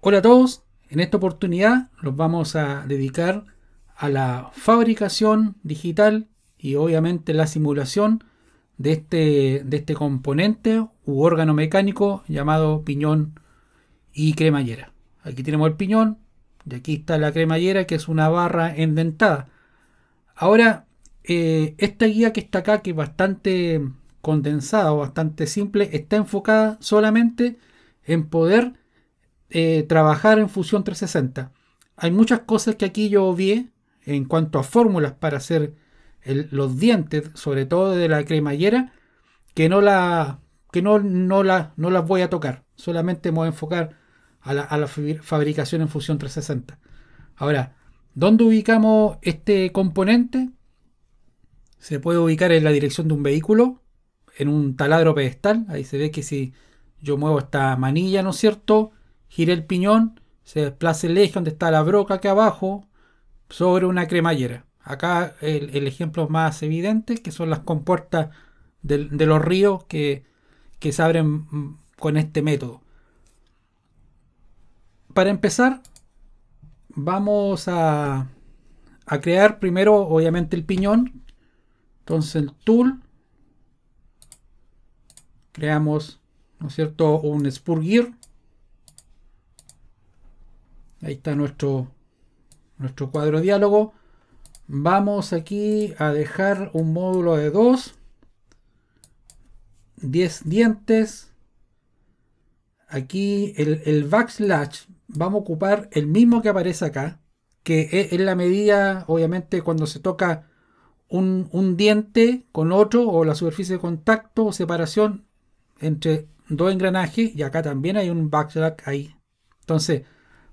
Hola a todos, en esta oportunidad los vamos a dedicar a la fabricación digital y obviamente la simulación de este, de este componente u órgano mecánico llamado piñón y cremallera. Aquí tenemos el piñón y aquí está la cremallera que es una barra endentada. Ahora, eh, esta guía que está acá, que es bastante condensada o bastante simple, está enfocada solamente en poder eh, trabajar en Fusión 360. Hay muchas cosas que aquí yo vi en cuanto a fórmulas para hacer los dientes, sobre todo de la cremallera, que no la que no, no, la, no las voy a tocar. Solamente me voy a enfocar a la, a la fabricación en Fusión 360. Ahora, ¿dónde ubicamos este componente? Se puede ubicar en la dirección de un vehículo, en un taladro pedestal. Ahí se ve que si yo muevo esta manilla, ¿no es cierto? gire el piñón, se desplace el eje donde está la broca que abajo sobre una cremallera. Acá el, ejemplo más evidente que son las compuertas de, los ríos que, se abren mm, con este método. Para empezar, vamos a, crear primero, obviamente, el piñón. Entonces, el tool. Creamos, ¿no es cierto?, un spur gear Ahí está nuestro, nuestro cuadro diálogo. Vamos aquí a dejar un módulo de 2. 10 dientes. Aquí el, backslash vamos a ocupar el mismo que aparece acá, que e, es, la medida, obviamente, cuando se toca un, un, diente con otro o la superficie de contacto o separación entre dos engranajes. Y acá también hay un backslash ahí. Entonces,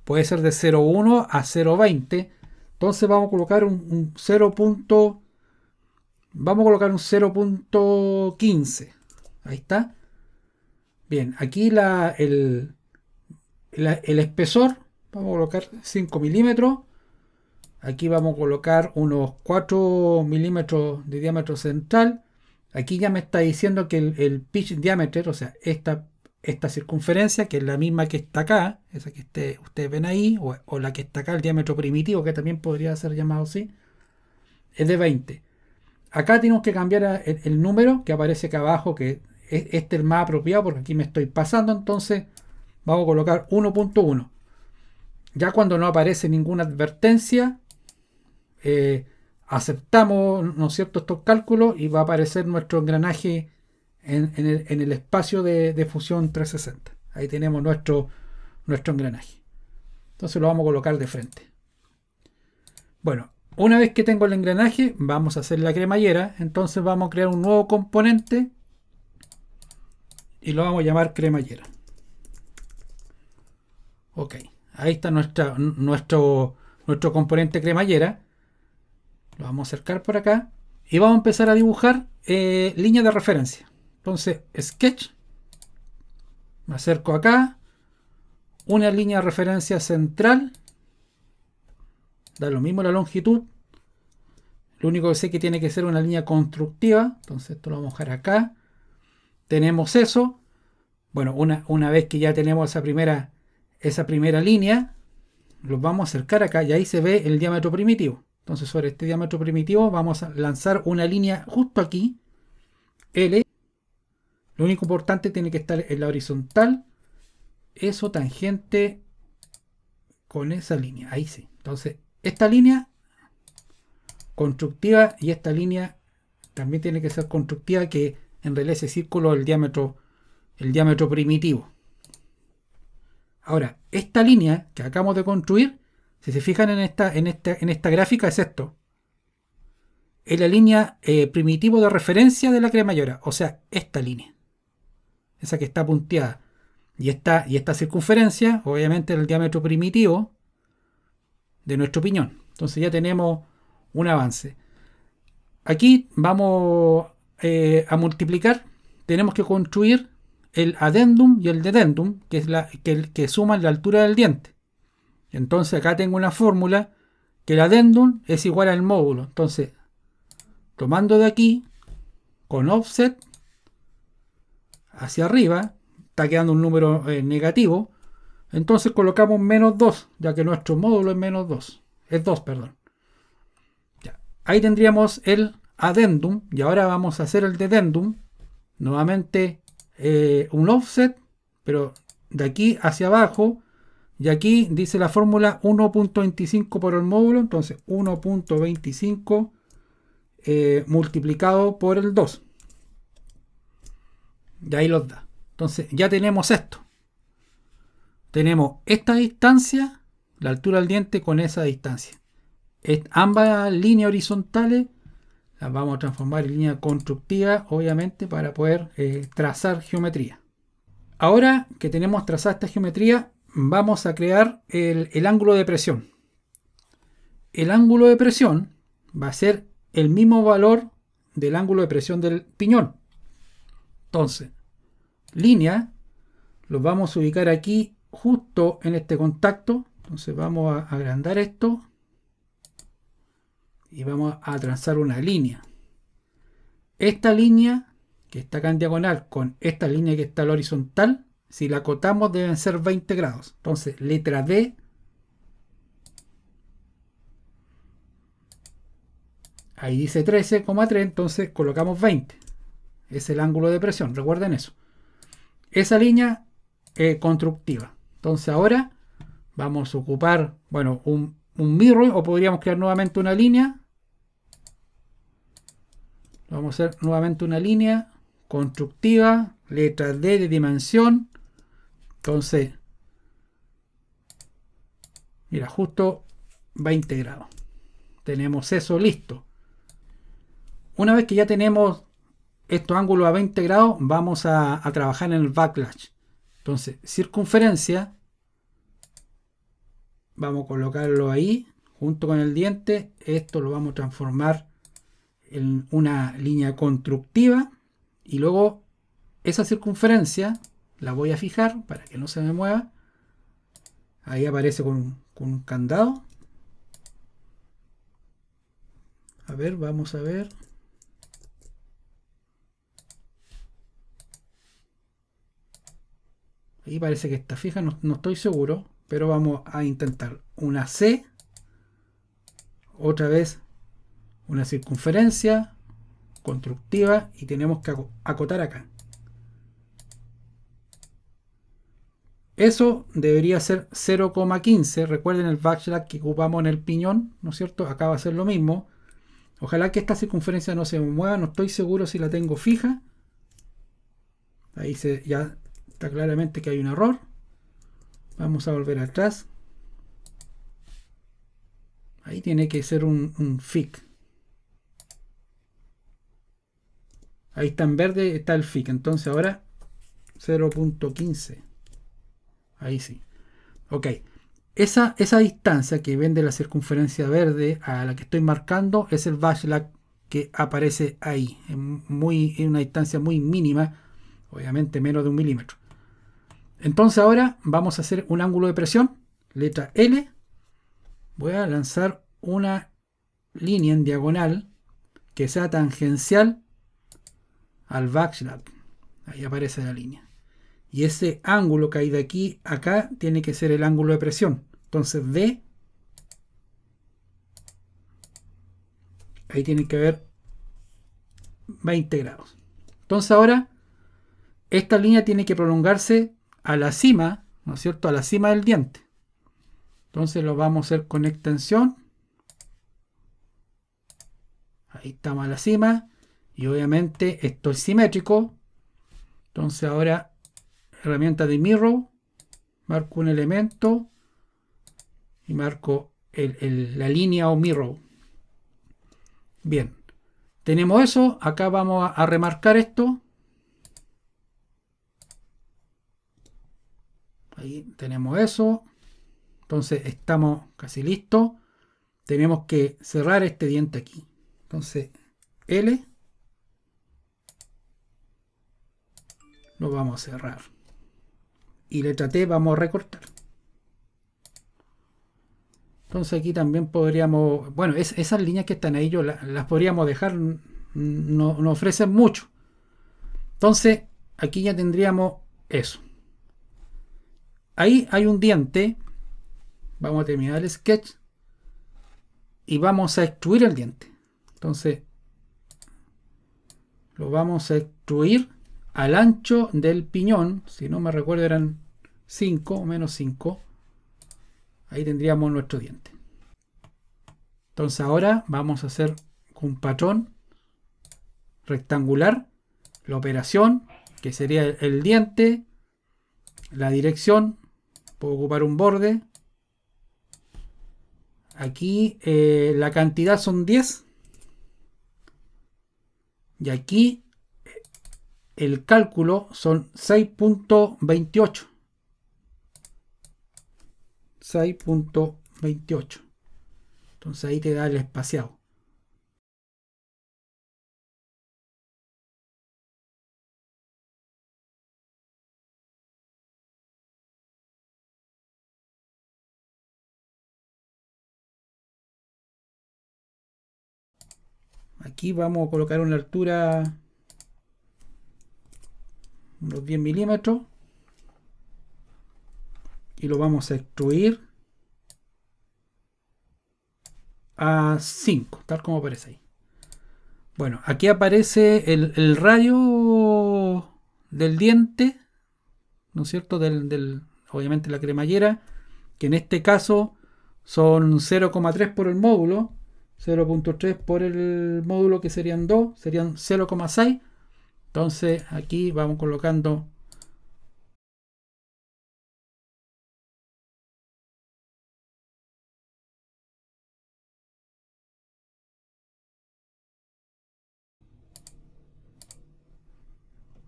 puede ser de 0,1 a 0,20. Entonces vamos a colocar un, 0. Vamos a colocar un 0.15. Ahí está. Bien, aquí la, el, espesor. Vamos a colocar 5 milímetros. Aquí vamos a colocar unos 4 milímetros de diámetro central. Aquí ya me está diciendo que el, pitch diámetro, o sea, esta esta circunferencia, que es la misma que está acá, esa que esté, ustedes ven ahí, o, la que está acá, el diámetro primitivo, que también podría ser llamado así, es de 20. Acá tenemos que cambiar el, número que aparece acá abajo, que este es el más apropiado porque aquí me estoy pasando, entonces vamos a colocar 1.1. Ya cuando no aparece ninguna advertencia, eh, aceptamos, ¿no cierto?, estos cálculos y va a aparecer nuestro engranaje en, el, espacio de, fusión 360. Ahí tenemos nuestro, nuestro engranaje. Entonces lo vamos a colocar de frente. Bueno, una vez que tengo el engranaje, vamos a hacer la cremallera. Entonces vamos a crear un nuevo componente y lo vamos a llamar cremallera. Ok, ahí está nuestro, nuestro componente cremallera. Lo vamos a acercar por acá y vamos a empezar a dibujar eh, líneas de referencia. Entonces, sketch, me acerco acá, una línea de referencia central, da lo mismo la longitud, lo único que sé que tiene que ser una línea constructiva, entonces esto lo vamos a dejar acá, tenemos eso, bueno, una, vez que ya tenemos esa primera, esa primera línea, lo vamos a acercar acá y ahí se ve el diámetro primitivo. Entonces sobre este diámetro primitivo vamos a lanzar una línea justo aquí, L, lo único importante tiene que estar en la horizontal. Eso tangente con esa línea. Ahí sí. Entonces, esta línea constructiva y esta línea también tiene que ser constructiva que en realidad ese círculo es el diámetro, el diámetro primitivo. Ahora, esta línea que acabamos de construir, si se fijan en esta, en esta, en esta gráfica, es esto. Es la línea eh, primitivo de referencia de la cremallera, o sea, esta línea esa que está punteada. Y esta, circunferencia, obviamente, es el diámetro primitivo de nuestro piñón. Entonces ya tenemos un avance. Aquí vamos eh, a multiplicar. Tenemos que construir el adendum y el dedendum, que, es la, que, que suman la altura del diente. Entonces acá tengo una fórmula que el adendum es igual al módulo. Entonces, tomando de aquí, con offset, hacia arriba, está quedando un número eh, negativo, entonces colocamos menos 2, ya que nuestro módulo es menos 2, es 2, perdón. Ahí tendríamos el addendum, y ahora vamos a hacer el dedendum, nuevamente eh, un offset, pero de aquí hacia abajo, y aquí dice la fórmula 1.25 por el módulo, entonces 1.25 eh, multiplicado por el 2 de ahí los da. Entonces, ya tenemos esto. Tenemos esta distancia, la altura del diente con esa distancia. ambas líneas horizontales las vamos a transformar en línea constructiva, obviamente, para poder eh, trazar geometría. Ahora que tenemos trazada esta geometría, vamos a crear el ángulo de presión. El ángulo de presión va a ser el mismo valor del ángulo de presión del piñón. Entonces, línea, los vamos a ubicar aquí justo en este contacto. Entonces vamos a agrandar esto y vamos a trazar una línea. Esta línea que está acá en diagonal con esta línea que está la horizontal, si la acotamos deben ser 20 grados. Entonces letra D ahí dice 13,3, entonces colocamos 20. Es el ángulo de presión, recuerden eso esa línea eh, constructiva. Entonces ahora vamos a ocupar, bueno, un, un mirror o podríamos crear nuevamente una línea. Vamos a hacer nuevamente una línea constructiva, letra D de dimensión. Entonces, mira, justo va integrado. Tenemos eso listo. Una vez que ya tenemos estos ángulo a 20 grados vamos a, trabajar en el backlash. Entonces, circunferencia, vamos a colocarlo ahí, junto con el diente. Esto lo vamos a transformar en una línea constructiva. Y luego esa circunferencia la voy a fijar para que no se me mueva. Ahí aparece con un candado. A ver, vamos a ver. Ahí parece que está fija, no, estoy seguro, pero vamos a intentar una C, otra vez una circunferencia constructiva y tenemos que acotar acá. Eso debería ser 0,15. Recuerden el backslash que ocupamos en el piñón, ¿no es cierto? Acá va a ser lo mismo. Ojalá que esta circunferencia no se mueva, no estoy seguro si la tengo fija. Ahí se, ya claramente que hay un error. Vamos a volver atrás. Ahí tiene que ser un, un FIC. Ahí está en verde, está el FIC. Entonces ahora 0.15. Ahí sí. Ok. Esa, esa distancia que ven de la circunferencia verde a la que estoy marcando es el lag que aparece ahí. muy, en una distancia muy mínima, obviamente menos de un milímetro. Entonces ahora vamos a hacer un ángulo de presión, letra L. Voy a lanzar una línea en diagonal que sea tangencial al backslide. Ahí aparece la línea. Y ese ángulo que hay de aquí a acá tiene que ser el ángulo de presión. Entonces D. Ahí tiene que haber 20 grados. Entonces ahora esta línea tiene que prolongarse a la cima, ¿no es cierto?, a la cima del diente. Entonces lo vamos a hacer con extensión. Ahí estamos a la cima. Y obviamente esto es simétrico. Entonces ahora herramienta de mirror. Marco un elemento. Y marco la línea o mirror. Bien. Tenemos eso. Acá vamos a remarcar esto. Ahí tenemos eso. Entonces estamos casi listos. Tenemos que cerrar este diente aquí. Entonces L lo vamos a cerrar. Y letra T vamos a recortar. Entonces aquí también podríamos, bueno, es, esas líneas que están ahí yo las podríamos dejar, no, no ofrecen mucho. Entonces aquí ya tendríamos eso. Ahí hay un diente. Vamos a terminar el sketch. Y vamos a extruir el diente. Entonces, lo vamos a extruir al ancho del piñón. Si no me recuerdo eran 5 o menos 5. Ahí tendríamos nuestro diente. Entonces ahora vamos a hacer un patrón rectangular. La operación, que sería el diente, la dirección, Puedo ocupar un borde. Aquí eh, la cantidad son 10. Y aquí eh, el cálculo son 6.28. 6.28. Entonces ahí te da el espaciado. Aquí vamos a colocar una altura unos 10 milímetros y lo vamos a extruir a 5, tal como aparece ahí. Bueno, aquí aparece el, rayo radio del diente, ¿no es cierto? Del, del, obviamente la cremallera, que en este caso son 0,3 por el módulo, 0.3 por el módulo que serían 2, serían 0,6. Entonces aquí vamos colocando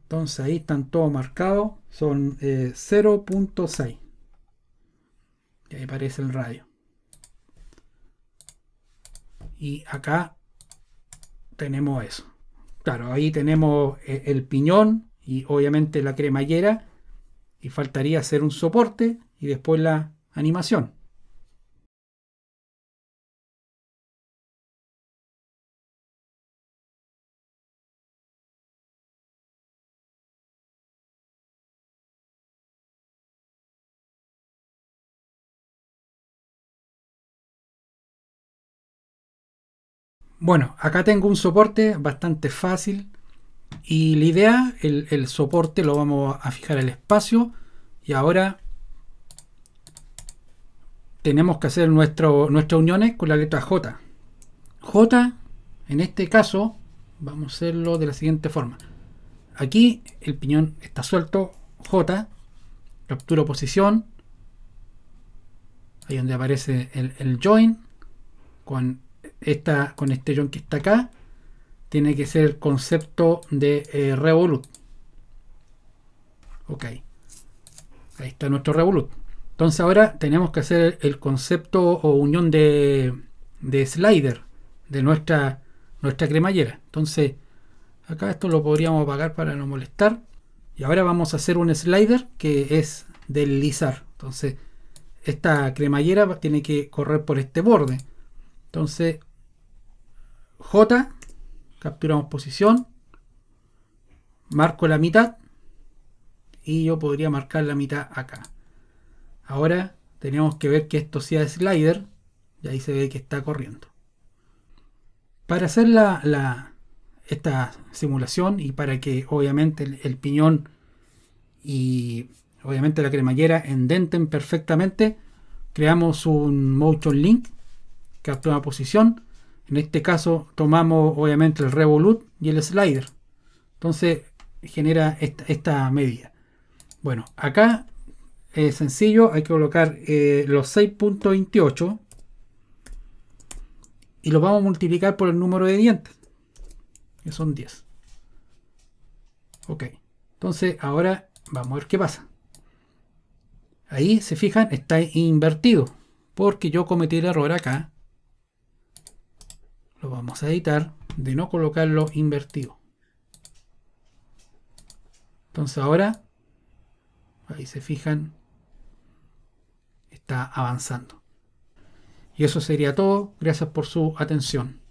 Entonces ahí están todos marcados, son 0.6. Eh, y ahí aparece el radio y acá tenemos eso. Claro, ahí tenemos eh, el piñón y obviamente la cremallera y faltaría hacer un soporte y después la animación. Bueno, acá tengo un soporte bastante fácil y la idea, el, soporte lo vamos a fijar el espacio y ahora tenemos que hacer nuestro, nuestras uniones con la letra J. J, en este caso, vamos a hacerlo de la siguiente forma. Aquí el piñón está suelto, J, capturo posición, ahí donde aparece el, el join, con esta, con este que está acá, tiene que ser el concepto de eh, Revolut. Ok. Ahí está nuestro Revolut. Entonces ahora tenemos que hacer el concepto o unión de, slider de nuestra, nuestra cremallera. Entonces acá esto lo podríamos apagar para no molestar. Y ahora vamos a hacer un slider que es deslizar. Entonces esta cremallera tiene que correr por este borde. Entonces J, capturamos posición, marco la mitad y yo podría marcar la mitad acá. Ahora tenemos que ver que esto sea slider y ahí se ve que está corriendo. Para hacer la, esta simulación y para que obviamente el, piñón y obviamente la cremallera endenten perfectamente, creamos un motion link, captura posición, en este caso tomamos obviamente el revolut y el slider. Entonces genera esta, media. Bueno, acá es sencillo, hay que colocar eh, los 6.28 y los vamos a multiplicar por el número de dientes, que son 10. Ok, entonces ahora vamos a ver qué pasa. Ahí se fijan, está invertido, porque yo cometí el error acá lo vamos a editar de no colocarlo invertido. Entonces ahora, ahí se fijan, está avanzando. Y eso sería todo. Gracias por su atención.